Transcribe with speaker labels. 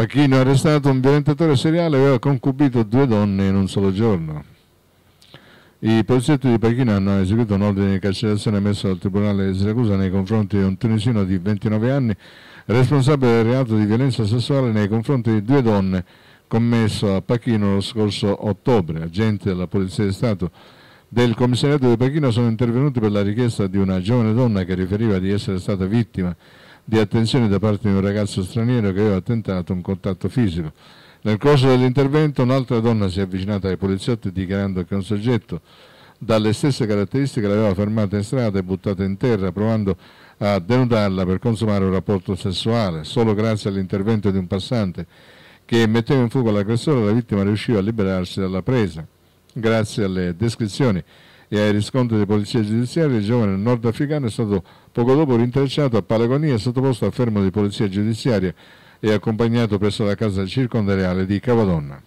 Speaker 1: Pachino è arrestato, un violentatore seriale aveva concubito due donne in un solo giorno. I poliziotti di Pechino hanno eseguito un ordine di carcerazione emesso dal Tribunale di Siracusa nei confronti di un tunisino di 29 anni responsabile del reato di violenza sessuale nei confronti di due donne commesso a Pechino lo scorso ottobre. Agenti della Polizia di Stato del commissariato di Pechino sono intervenuti per la richiesta di una giovane donna che riferiva di essere stata vittima di attenzione da parte di un ragazzo straniero che aveva tentato un contatto fisico. Nel corso dell'intervento un'altra donna si è avvicinata ai poliziotti dichiarando che un soggetto dalle stesse caratteristiche l'aveva fermata in strada e buttata in terra provando a denudarla per consumare un rapporto sessuale. Solo grazie all'intervento di un passante che metteva in fuga l'aggressore la vittima riusciva a liberarsi dalla presa. Grazie alle descrizioni e ai riscontri di polizia giudiziaria, il giovane nordafricano è stato poco dopo rintracciato a Palagonia e sottoposto a fermo di polizia giudiziaria e accompagnato presso la casa circondariale di Cavadonna.